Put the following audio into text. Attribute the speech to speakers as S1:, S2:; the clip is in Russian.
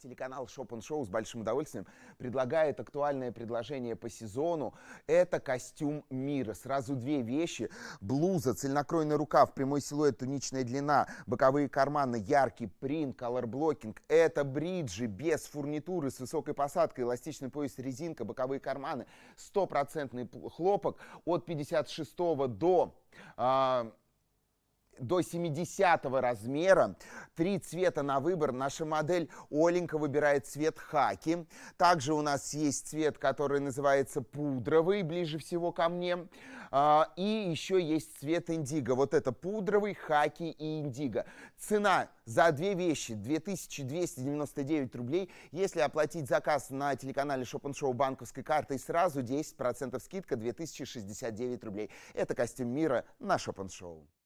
S1: Телеканал Шопен Шоу с большим удовольствием предлагает актуальное предложение по сезону. Это костюм мира. Сразу две вещи. Блуза, цельнокройный рукав, прямой силуэт, туничная длина, боковые карманы, яркий принт, колорблокинг. Это бриджи без фурнитуры, с высокой посадкой, эластичный пояс, резинка, боковые карманы, стопроцентный хлопок от 56 до... А, до 70 размера. Три цвета на выбор. Наша модель Оленька выбирает цвет хаки. Также у нас есть цвет, который называется пудровый, ближе всего ко мне. А, и еще есть цвет индиго. Вот это пудровый, хаки и индиго. Цена за две вещи 2299 рублей. Если оплатить заказ на телеканале Shop and банковской картой сразу, 10% скидка 2069 рублей. Это костюм мира на Shop and